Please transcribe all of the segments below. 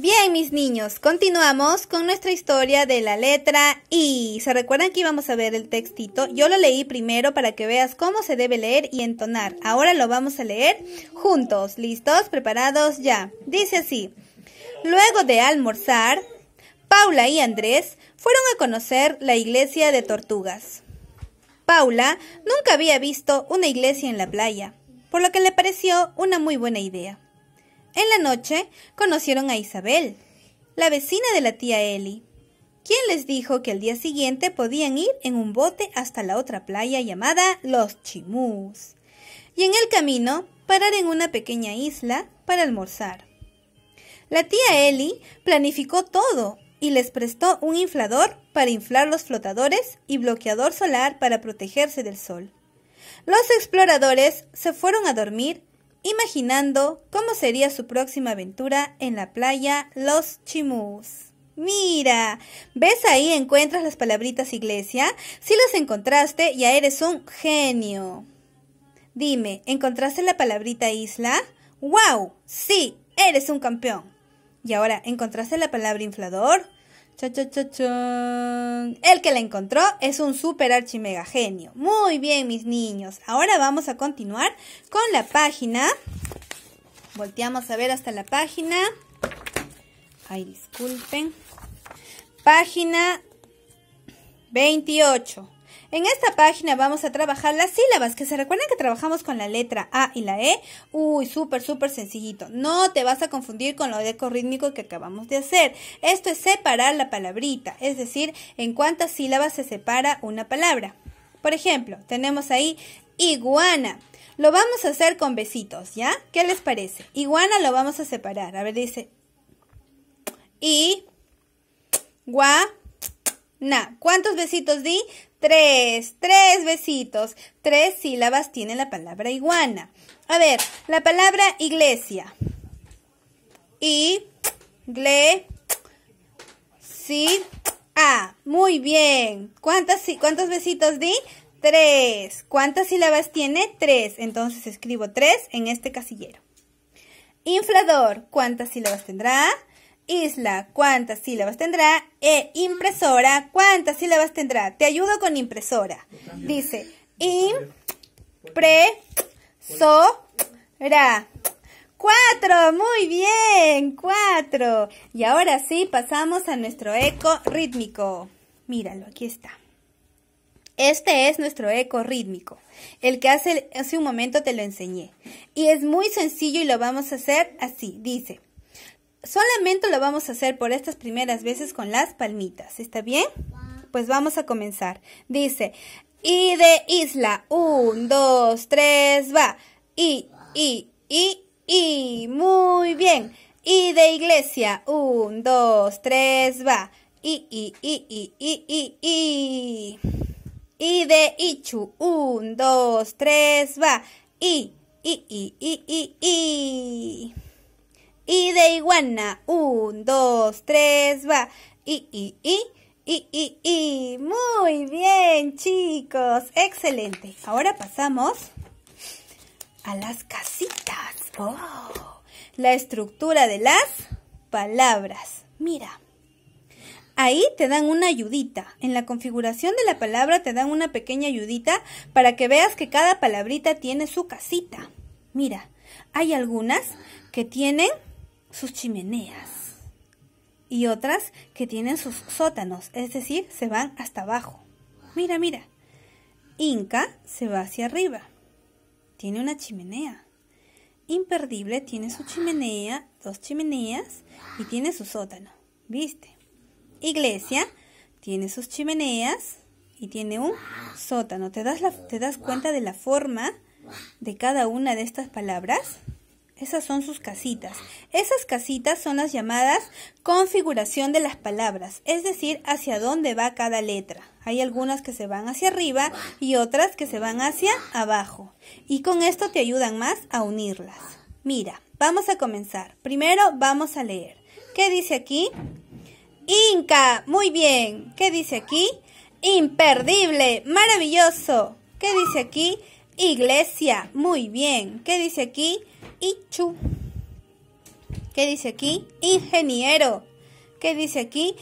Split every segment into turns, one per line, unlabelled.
Bien, mis niños, continuamos con nuestra historia de la letra I. ¿Se recuerdan que íbamos a ver el textito? Yo lo leí primero para que veas cómo se debe leer y entonar. Ahora lo vamos a leer juntos. ¿Listos? ¿Preparados? Ya. Dice así. Luego de almorzar, Paula y Andrés fueron a conocer la iglesia de tortugas. Paula nunca había visto una iglesia en la playa, por lo que le pareció una muy buena idea. En la noche conocieron a Isabel, la vecina de la tía Eli, quien les dijo que al día siguiente podían ir en un bote hasta la otra playa llamada Los Chimús, y en el camino parar en una pequeña isla para almorzar. La tía Eli planificó todo y les prestó un inflador para inflar los flotadores y bloqueador solar para protegerse del sol. Los exploradores se fueron a dormir imaginando cómo sería su próxima aventura en la playa Los Chimús. Mira, ¿ves ahí encuentras las palabritas iglesia? Si las encontraste, ya eres un genio. Dime, ¿encontraste la palabrita isla? ¡Wow! Sí, eres un campeón. ¿Y ahora encontraste la palabra inflador? El que la encontró es un super archi mega genio. Muy bien, mis niños. Ahora vamos a continuar con la página. Volteamos a ver hasta la página. Ay, disculpen. Página 28. En esta página vamos a trabajar las sílabas, que se recuerdan que trabajamos con la letra A y la E. Uy, súper, súper sencillito. No te vas a confundir con lo de rítmico que acabamos de hacer. Esto es separar la palabrita, es decir, en cuántas sílabas se separa una palabra. Por ejemplo, tenemos ahí iguana. Lo vamos a hacer con besitos, ¿ya? ¿Qué les parece? Iguana lo vamos a separar. A ver, dice I, gua, na. ¿Cuántos besitos di? Tres, tres besitos. Tres sílabas tiene la palabra iguana. A ver, la palabra iglesia. I, gle, si, a. Muy bien. ¿Cuántas, ¿Cuántos besitos di? Tres. ¿Cuántas sílabas tiene? Tres. Entonces escribo tres en este casillero. Inflador. ¿Cuántas sílabas tendrá? Isla, ¿cuántas sílabas tendrá? E impresora, ¿cuántas sílabas tendrá? Te ayudo con impresora. Dice, impresora. Cuatro, muy bien, cuatro. Y ahora sí, pasamos a nuestro eco rítmico. Míralo, aquí está. Este es nuestro eco rítmico, el que hace, hace un momento te lo enseñé. Y es muy sencillo y lo vamos a hacer así. Dice, solamente lo vamos a hacer por estas primeras veces con las palmitas. ¿Está bien? Pues vamos a comenzar. Dice, y de isla, un, dos, tres, va. Y, y, y, y, muy bien. Y de iglesia, un, dos, tres, va. Y, y, y, y, y, y, y. Y de ichu, un, dos, tres, va. Y, y, y, y, y, y y de iguana. Un, dos, tres, va. Y, y, y. Y, y, y, muy bien chicos, excelente. Ahora pasamos a las casitas. Oh, la estructura de las palabras. Mira, ahí te dan una ayudita. En la configuración de la palabra te dan una pequeña ayudita para que veas que cada palabrita tiene su casita. Mira, hay algunas que tienen sus chimeneas y otras que tienen sus sótanos, es decir, se van hasta abajo. Mira, mira. Inca se va hacia arriba. Tiene una chimenea. Imperdible tiene su chimenea, dos chimeneas y tiene su sótano. ¿Viste? Iglesia tiene sus chimeneas y tiene un sótano. ¿Te das, te das cuenta de la forma de cada una de estas palabras? Esas son sus casitas. Esas casitas son las llamadas configuración de las palabras, es decir, hacia dónde va cada letra. Hay algunas que se van hacia arriba y otras que se van hacia abajo. Y con esto te ayudan más a unirlas. Mira, vamos a comenzar. Primero vamos a leer. ¿Qué dice aquí? Inca, muy bien. ¿Qué dice aquí? Imperdible, maravilloso. ¿Qué dice aquí? Iglesia, muy bien. ¿Qué dice aquí? Ichu. ¿Qué dice aquí? Ingeniero. ¿Qué dice aquí?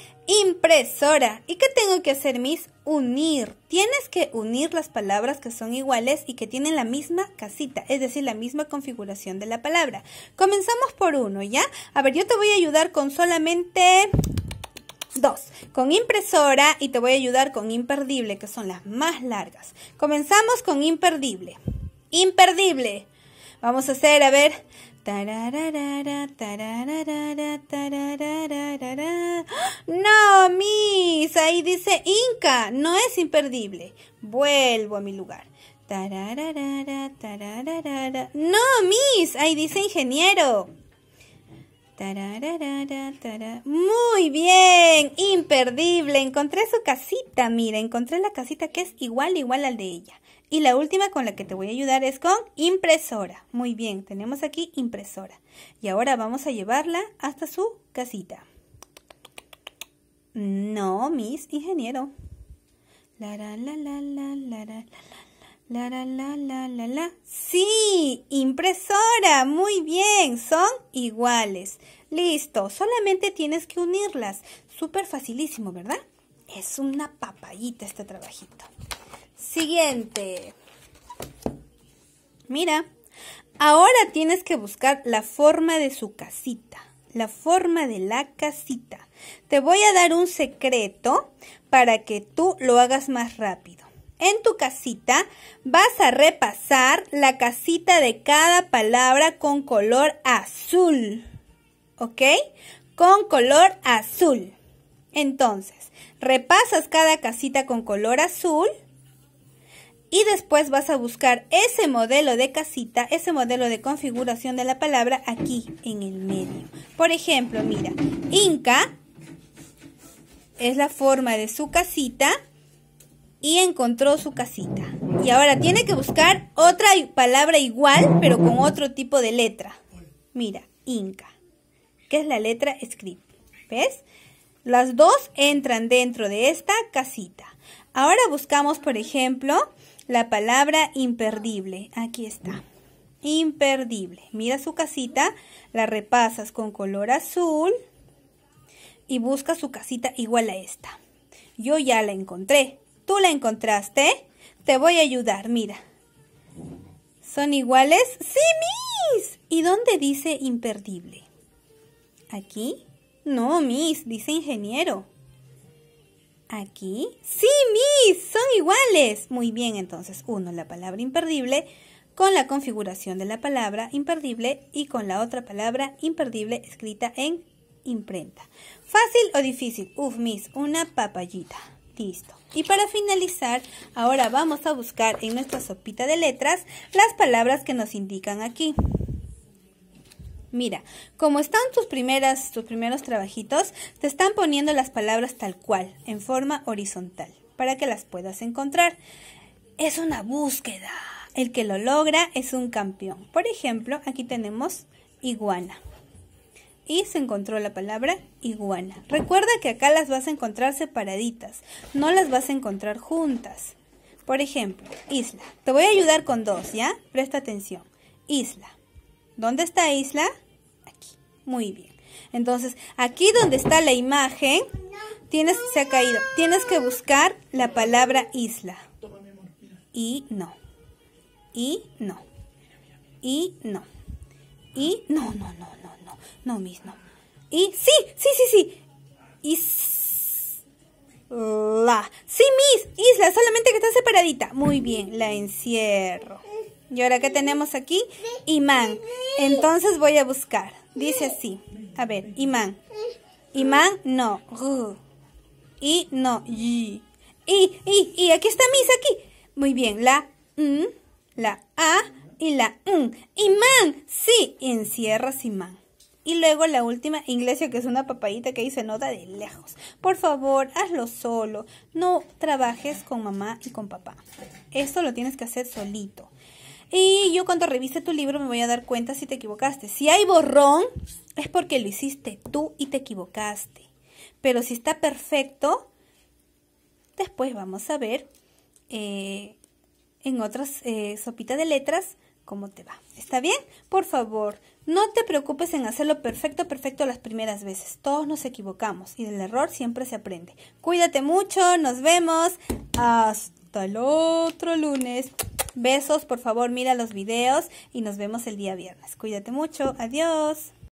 Impresora. ¿Y qué tengo que hacer, mis? Unir. Tienes que unir las palabras que son iguales y que tienen la misma casita, es decir, la misma configuración de la palabra. Comenzamos por uno, ¿ya? A ver, yo te voy a ayudar con solamente Dos, con impresora y te voy a ayudar con imperdible, que son las más largas. Comenzamos con imperdible. Imperdible. Vamos a hacer, a ver. No, Miss! ahí dice Inca, no es imperdible. Vuelvo a mi lugar. No, Miss! ahí dice ingeniero. Muy bien imperdible. Encontré su casita, mira, encontré la casita que es igual, igual al de ella. Y la última con la que te voy a ayudar es con impresora. Muy bien, tenemos aquí impresora. Y ahora vamos a llevarla hasta su casita. No, mis Ingeniero. La la la la la la la la la la la la la. Sí, impresora. Muy bien, son iguales. Listo, solamente tienes que unirlas. Súper facilísimo, ¿verdad? Es una papayita este trabajito. Siguiente. Mira, ahora tienes que buscar la forma de su casita, la forma de la casita. Te voy a dar un secreto para que tú lo hagas más rápido. En tu casita vas a repasar la casita de cada palabra con color azul. ¿Ok? Con color azul. Entonces, repasas cada casita con color azul y después vas a buscar ese modelo de casita, ese modelo de configuración de la palabra aquí en el medio. Por ejemplo, mira, Inca es la forma de su casita y encontró su casita. Y ahora tiene que buscar otra palabra igual, pero con otro tipo de letra. Mira, Inca, que es la letra script. ¿Ves? Las dos entran dentro de esta casita. Ahora buscamos, por ejemplo, la palabra imperdible. Aquí está. Imperdible. Mira su casita, la repasas con color azul y busca su casita igual a esta. Yo ya la encontré. ¿Tú la encontraste? Te voy a ayudar, mira. ¿Son iguales? ¡Sí, mis! ¿Y dónde dice imperdible? Aquí no, Miss, dice ingeniero. ¿Aquí? Sí, Miss, son iguales. Muy bien, entonces, uno, la palabra imperdible con la configuración de la palabra imperdible y con la otra palabra imperdible escrita en imprenta. ¿Fácil o difícil? Uf, Miss, una papayita. Listo. Y para finalizar, ahora vamos a buscar en nuestra sopita de letras las palabras que nos indican aquí. Mira, como están tus primeras, tus primeros trabajitos, te están poniendo las palabras tal cual, en forma horizontal, para que las puedas encontrar. Es una búsqueda. El que lo logra es un campeón. Por ejemplo, aquí tenemos iguana. Y se encontró la palabra iguana. Recuerda que acá las vas a encontrar separaditas, no las vas a encontrar juntas. Por ejemplo, isla. Te voy a ayudar con dos, ¿ya? Presta atención. Isla. ¿Dónde está isla? Muy bien. Entonces, aquí donde está la imagen, tienes, se ha caído. Tienes que buscar la palabra isla. Y no. Y no. Y no. Y no, no, no, no, no. No, mis, no. Y sí, sí, sí, sí. Isla. Sí, mis, isla, solamente que está separadita. Muy bien, la encierro. Y ahora qué tenemos aquí, imán. Entonces voy a buscar. Dice así. A ver, imán. Imán, no. Ru. Y, no. Y. Y, y, Aquí está misa, aquí. Muy bien. La, m, la, a y la, Imán. Sí. encierras imán. Y luego la última iglesia, que es una papayita que dice, nota de lejos. Por favor, hazlo solo. No trabajes con mamá y con papá. Esto lo tienes que hacer solito. Y yo cuando revise tu libro me voy a dar cuenta si te equivocaste. Si hay borrón, es porque lo hiciste tú y te equivocaste. Pero si está perfecto, después vamos a ver eh, en otras eh, sopitas de letras cómo te va. ¿Está bien? Por favor, no te preocupes en hacerlo perfecto, perfecto las primeras veces. Todos nos equivocamos y del error siempre se aprende. Cuídate mucho, nos vemos. Hasta el otro lunes. Besos, por favor, mira los videos y nos vemos el día viernes. Cuídate mucho, adiós.